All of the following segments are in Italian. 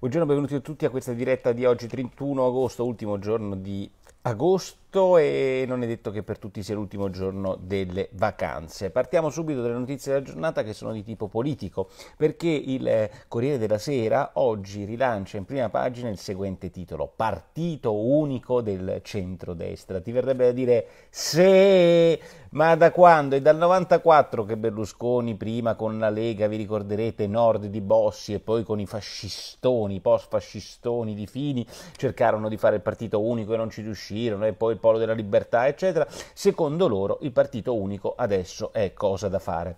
Buongiorno, benvenuti a tutti a questa diretta di oggi 31 agosto, ultimo giorno di agosto presto e non è detto che per tutti sia l'ultimo giorno delle vacanze. Partiamo subito dalle notizie della giornata che sono di tipo politico, perché il eh, Corriere della Sera oggi rilancia in prima pagina il seguente titolo: Partito unico del centrodestra. Ti verrebbe da dire se ma da quando? È dal 94 che Berlusconi, prima con la Lega, vi ricorderete, nord di Bossi e poi con i fascistoni, post-fascistoni di Fini, cercarono di fare il partito unico e non ci riuscirono e poi del Polo della Libertà, eccetera. Secondo loro il partito unico adesso è cosa da fare.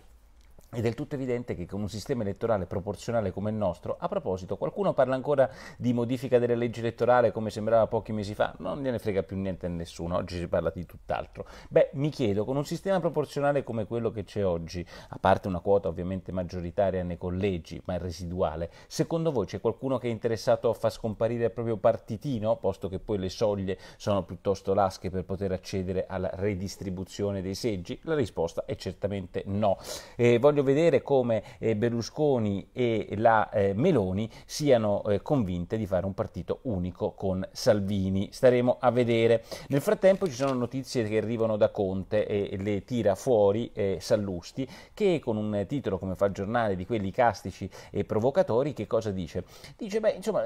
È del tutto evidente che con un sistema elettorale proporzionale come il nostro, a proposito, qualcuno parla ancora di modifica delle leggi elettorali come sembrava pochi mesi fa, non gliene frega più niente a nessuno, oggi si parla di tutt'altro. Beh, mi chiedo, con un sistema proporzionale come quello che c'è oggi, a parte una quota ovviamente maggioritaria nei collegi, ma residuale, secondo voi c'è qualcuno che è interessato a far scomparire il proprio partitino, posto che poi le soglie sono piuttosto lasche per poter accedere alla redistribuzione dei seggi? La risposta è certamente no. E eh, voglio voglio vedere come eh, Berlusconi e la eh, Meloni siano eh, convinte di fare un partito unico con Salvini. Staremo a vedere. Nel frattempo ci sono notizie che arrivano da Conte e le tira fuori Sallusti che con un titolo come fa il giornale di quelli castici e provocatori che cosa dice? Dice beh insomma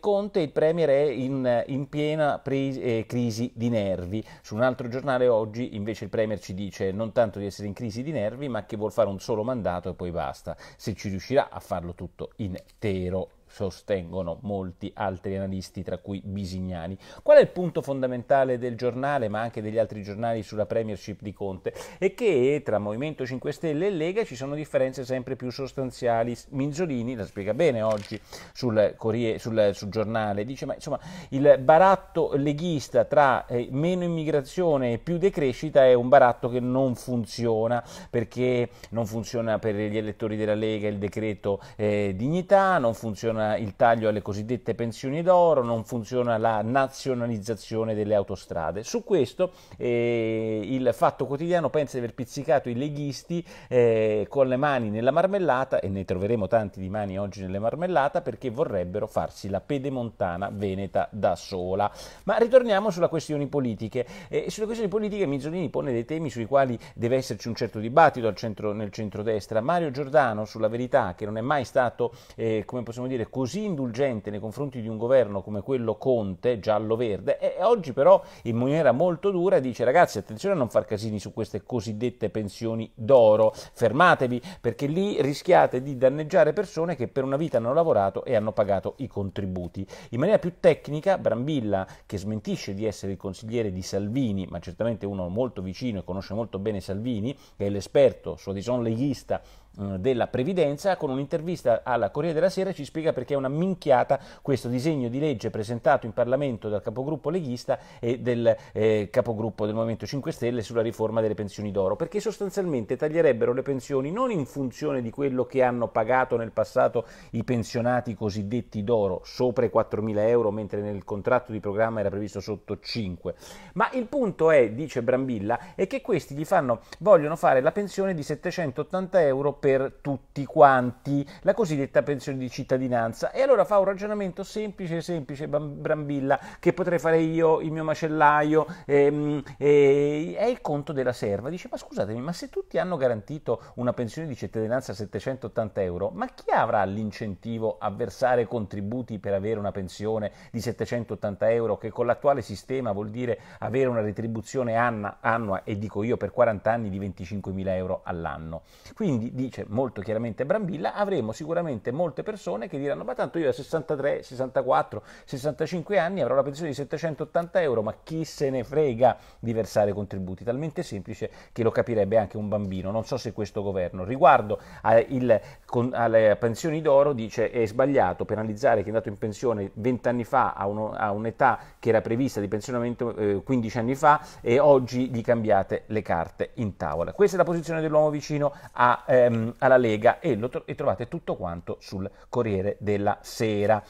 Conte il Premier è in, in piena crisi di nervi. Su un altro giornale oggi invece il Premier ci dice non tanto di essere in crisi di nervi ma che vuol fare un solo mandato e poi basta, se ci riuscirà a farlo tutto intero sostengono molti altri analisti, tra cui Bisignani. Qual è il punto fondamentale del giornale, ma anche degli altri giornali sulla premiership di Conte? È che tra Movimento 5 Stelle e Lega ci sono differenze sempre più sostanziali. Minzolini la spiega bene oggi sul, Corriere, sul, sul giornale, dice ma insomma il baratto leghista tra eh, meno immigrazione e più decrescita è un baratto che non funziona, perché non funziona per gli elettori della Lega il decreto eh, dignità, non funziona funziona eh, il taglio alle cosiddette pensioni d'oro, non funziona la nazionalizzazione delle autostrade. Su questo eh, il Fatto Quotidiano pensa di aver pizzicato i leghisti eh, con le mani nella marmellata, e ne troveremo tanti di mani oggi nelle marmellata, perché vorrebbero farsi la pedemontana veneta da sola. Ma ritorniamo sulle questioni politiche. Eh, sulle questioni politiche Mizzolini pone dei temi sui quali deve esserci un certo dibattito centro, nel centrodestra. Mario Giordano sulla verità, che non è mai stato, eh, come possiamo dire, così indulgente nei confronti di un governo come quello Conte, giallo-verde, e oggi però in maniera molto dura dice ragazzi attenzione a non far casini su queste cosiddette pensioni d'oro, fermatevi perché lì rischiate di danneggiare persone che per una vita hanno lavorato e hanno pagato i contributi. In maniera più tecnica Brambilla, che smentisce di essere il consigliere di Salvini, ma certamente uno molto vicino e conosce molto bene Salvini, che è l'esperto, suo dison leghista eh, della Previdenza con un'intervista alla Corriere della Sera ci spiega perché è una minchiata questo disegno di legge presentato in Parlamento dal capogruppo leghista e del eh, capogruppo del Movimento 5 Stelle sulla riforma delle pensioni d'oro, perché sostanzialmente taglierebbero le pensioni non in funzione di quello che hanno pagato nel passato i pensionati cosiddetti d'oro, sopra i 4.000 euro, mentre nel contratto di programma era previsto sotto 5. Ma il punto è, dice Brambilla, è che questi gli fanno, vogliono fare la pensione di 780 euro per tutti quanti, la cosiddetta pensione di cittadinanza. E allora fa un ragionamento semplice, semplice, brambilla, che potrei fare io, il mio macellaio, ehm, eh, è il conto della serva. Dice, ma scusatemi, ma se tutti hanno garantito una pensione di cittadinanza a 780 euro, ma chi avrà l'incentivo a versare contributi per avere una pensione di 780 euro che con l'attuale sistema vuol dire avere una retribuzione annua, annua e dico io per 40 anni di 25.000 euro all'anno? Quindi di dice molto chiaramente Brambilla, avremo sicuramente molte persone che diranno ma tanto io a 63, 64, 65 anni avrò una pensione di 780 euro, ma chi se ne frega di versare contributi? Talmente semplice che lo capirebbe anche un bambino, non so se questo governo. Riguardo il, con, alle pensioni d'oro dice è sbagliato penalizzare chi è andato in pensione 20 anni fa a, uno, a un'età che era prevista di pensionamento eh, 15 anni fa e oggi gli cambiate le carte in tavola. Questa è la posizione dell'uomo vicino a... Ehm, Ehm, alla Lega e, lo, e trovate tutto quanto sul Corriere della Sera.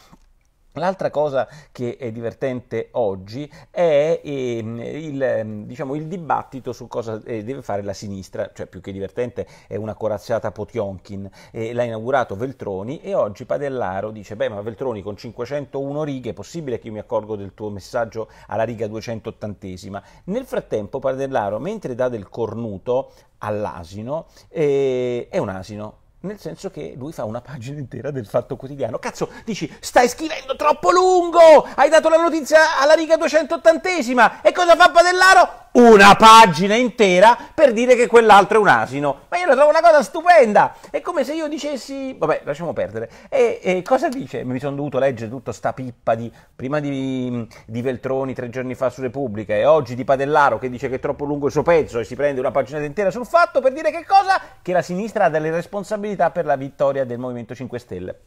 L'altra cosa che è divertente oggi è ehm, il, ehm, diciamo, il, dibattito su cosa eh, deve fare la sinistra, cioè più che divertente è una corazzata Potionkin, l'ha inaugurato Veltroni e oggi Padellaro dice beh ma Veltroni con 501 righe è possibile che io mi accorgo del tuo messaggio alla riga 280esima. Nel frattempo Padellaro mentre dà del cornuto all'asino eh, è un asino, nel senso che lui fa una pagina intera del Fatto Quotidiano. Cazzo, dici, stai scrivendo troppo lungo! Hai dato la notizia alla riga 280esima! E cosa fa Padellaro? Una pagina intera per dire che quell'altro è un asino. Ma io la trovo una cosa stupenda! È come se io dicessi... Vabbè, lasciamo perdere. E, e cosa dice? Mi sono dovuto leggere tutta sta pippa di... Prima di, di Veltroni tre giorni fa su Repubblica e oggi di Padellaro che dice che è troppo lungo il suo pezzo e si prende una pagina intera sul fatto per dire che cosa? Che la sinistra ha delle responsabilità responsabilità per la vittoria del Movimento 5 Stelle.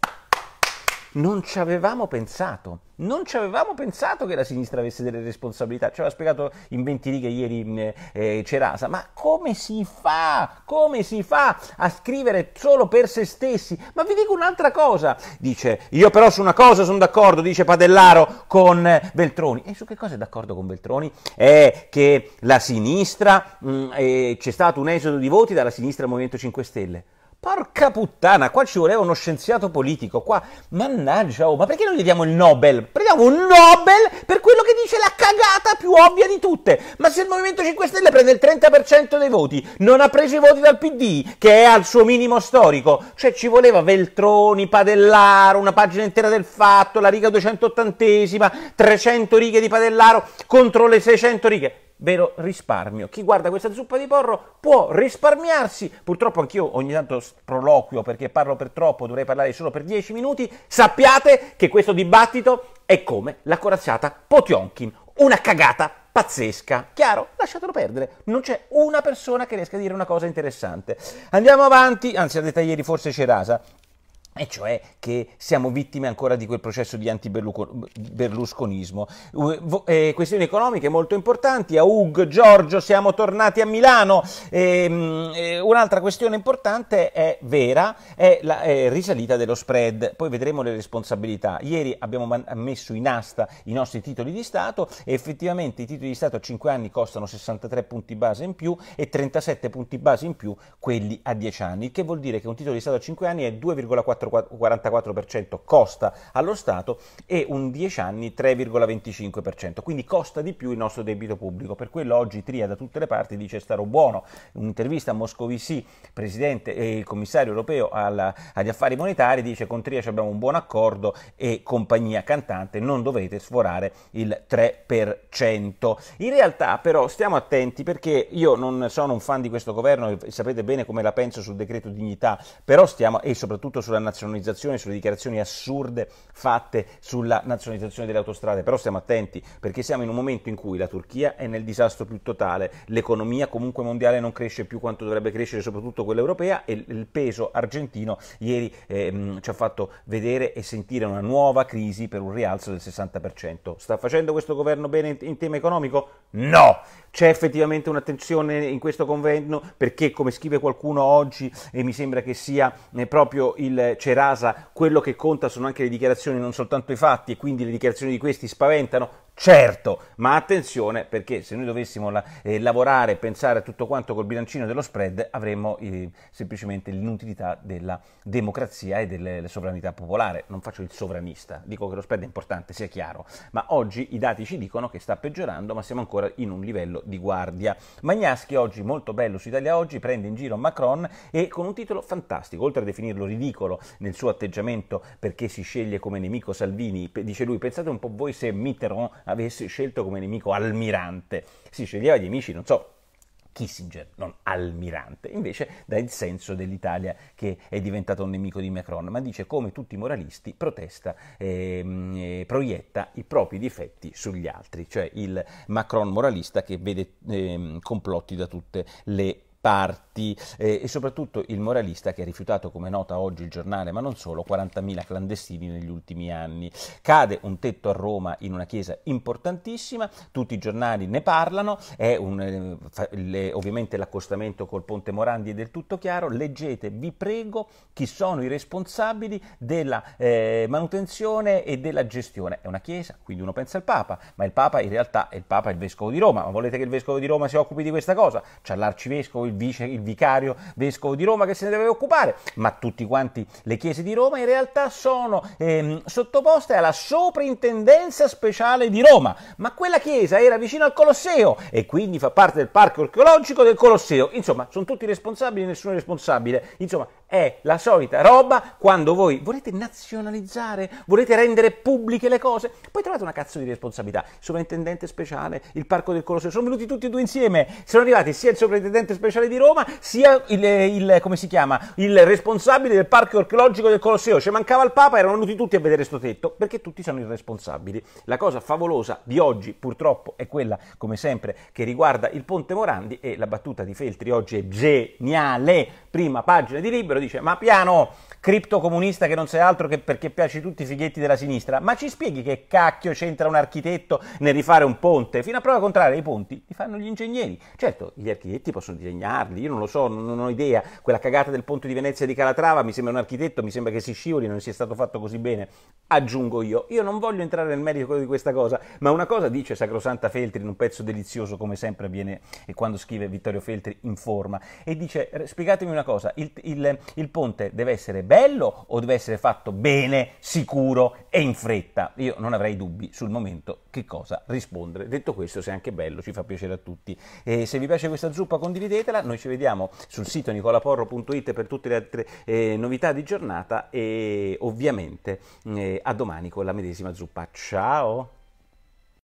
Non ci avevamo pensato, non ci avevamo pensato che la sinistra avesse delle responsabilità, ce l'ha spiegato in 20 righe ieri eh, Cerasa, ma come si fa? Come si fa a scrivere solo per se stessi? Ma vi dico un'altra cosa, dice, io però su una cosa sono d'accordo, dice Padellaro con Veltroni. E su che cosa è d'accordo con Veltroni? È che la sinistra, mh, eh, c'è stato un esodo di voti dalla sinistra al Movimento 5 Stelle. Porca puttana, qua ci voleva uno scienziato politico, qua, mannaggia, oh, ma perché non gli diamo il Nobel? Prendiamo un Nobel per quello che dice la cagata più ovvia di tutte, ma se il Movimento 5 Stelle prende il 30% dei voti, non ha preso i voti dal PD, che è al suo minimo storico, cioè ci voleva Veltroni, Padellaro, una pagina intera del fatto, la riga 280, 300 righe di Padellaro contro le 600 righe, vero risparmio. Chi guarda questa zuppa di porro può risparmiarsi, purtroppo anch'io ogni tanto proloquio perché parlo per troppo, dovrei parlare solo per 10 minuti, sappiate che questo dibattito è come la corazzata Potionkin, una cagata pazzesca. Chiaro? Lasciatelo perdere, non c'è una persona che riesca a dire una cosa interessante. Andiamo avanti, anzi ha detto ieri forse Cerasa, e cioè che siamo vittime ancora di quel processo di anti-berlusconismo. Uh, eh, questioni economiche molto importanti, a Ug, Giorgio, siamo tornati a Milano. Eh, eh, un'altra questione importante è vera, è la eh, risalita dello spread, poi vedremo le responsabilità. Ieri abbiamo messo in asta i nostri titoli di Stato e effettivamente i titoli di Stato a 5 anni costano 63 punti base in più e 37 punti base in più quelli a 10 anni, il che vuol dire che un titolo di Stato a 5 anni è 2,4 44% costa allo Stato e un 10 anni 3,25%, quindi costa di più il nostro debito pubblico. Per quello oggi Tria da tutte le parti dice starò buono. in Un'intervista a Moscovici, presidente e il commissario europeo alla, agli affari monetari, dice con Tria abbiamo un buon accordo e compagnia cantante non dovete sforare il 3%. In realtà però stiamo attenti perché io non sono un fan di questo governo, sapete bene come la penso sul decreto dignità, però stiamo e soprattutto sulla nazionale nazionalizzazione, sulle dichiarazioni assurde fatte sulla nazionalizzazione delle autostrade, però stiamo attenti perché siamo in un momento in cui la Turchia è nel disastro più totale, l'economia comunque mondiale non cresce più quanto dovrebbe crescere, soprattutto quella europea e il peso argentino ieri ehm, ci ha fatto vedere e sentire una nuova crisi per un rialzo del 60%. Sta facendo questo governo bene in, in tema economico? No! C'è effettivamente un'attenzione in questo convegno perché come scrive qualcuno oggi e mi sembra che sia eh, proprio il Cerasa, quello che conta sono anche le dichiarazioni, non soltanto i fatti, e quindi le dichiarazioni di questi spaventano, Certo, ma attenzione perché se noi dovessimo la, eh, lavorare e pensare a tutto quanto col bilancino dello spread avremmo eh, semplicemente l'inutilità della democrazia e della sovranità popolare. Non faccio il sovranista, dico che lo spread è importante, sia chiaro, ma oggi i dati ci dicono che sta peggiorando ma siamo ancora in un livello di guardia. Magnaschi oggi, molto bello su Italia Oggi, prende in giro Macron e con un titolo fantastico, oltre a definirlo ridicolo nel suo atteggiamento perché si sceglie come nemico Salvini, dice lui pensate un po' voi se Mitterrand avesse scelto come nemico Almirante. Si sceglieva di amici, non so, Kissinger, non Almirante, invece dà il senso dell'Italia che è diventata un nemico di Macron, ma dice come tutti i moralisti protesta ehm, e eh, proietta i propri difetti sugli altri, cioè il Macron moralista che vede eh, complotti da tutte le parti parti eh, e soprattutto il moralista che ha rifiutato come nota oggi il giornale, ma non solo, 40.000 clandestini negli ultimi anni. Cade un tetto a Roma in una chiesa importantissima, tutti i giornali ne parlano, un, eh, fa, le, ovviamente l'accostamento col Ponte Morandi è del tutto chiaro, leggete, vi prego, chi sono i responsabili della eh, manutenzione e della gestione. È una chiesa, quindi uno pensa al Papa, ma il Papa in realtà è il Papa, è il Vescovo di Roma, ma volete che il Vescovo di Roma si occupi di questa cosa? C'è l'arcivescovo, il il vice, il vicario vescovo di Roma che se ne deve occupare, ma tutti quanti le chiese di Roma in realtà sono ehm, sottoposte alla soprintendenza speciale di Roma, ma quella chiesa era vicino al Colosseo e quindi fa parte del parco archeologico del Colosseo, insomma sono tutti responsabili, nessuno è responsabile, insomma è la solita roba quando voi volete nazionalizzare, volete rendere pubbliche le cose, poi trovate una cazzo di responsabilità. Il Sovrintendente speciale, il Parco del Colosseo, sono venuti tutti e due insieme, sono arrivati sia il sovrintendente speciale di Roma, sia il, il come si chiama, il responsabile del Parco archeologico del Colosseo, ci mancava il Papa, erano venuti tutti a vedere sto tetto, perché tutti sono irresponsabili. La cosa favolosa di oggi purtroppo è quella, come sempre, che riguarda il Ponte Morandi e la battuta di Feltri oggi è geniale, prima pagina di libro dice ma piano criptocomunista che non sei altro che perché piaci tutti i fighetti della sinistra, ma ci spieghi che cacchio c'entra un architetto nel rifare un ponte? Fino a prova contraria i ponti li fanno gli ingegneri. Certo, gli architetti possono disegnarli, io non lo so, non, ho idea. Quella cagata del ponte di Venezia di Calatrava mi sembra un architetto, mi sembra che si scivoli, non sia stato fatto così bene. Aggiungo io, io non voglio entrare nel merito di questa cosa, ma una cosa dice Sacrosanta Feltri in un pezzo delizioso come sempre avviene e quando scrive Vittorio Feltri in forma, e dice spiegatemi una cosa, il, il, il ponte deve essere bello o deve essere fatto bene, sicuro e in fretta? Io non avrei dubbi sul momento che cosa rispondere. Detto questo, se è anche bello, ci fa piacere a tutti. E se vi piace questa zuppa condividetela, noi ci vediamo sul sito nicolaporro.it per tutte le altre eh, novità di giornata e ovviamente eh, a domani con la medesima zuppa. Ciao!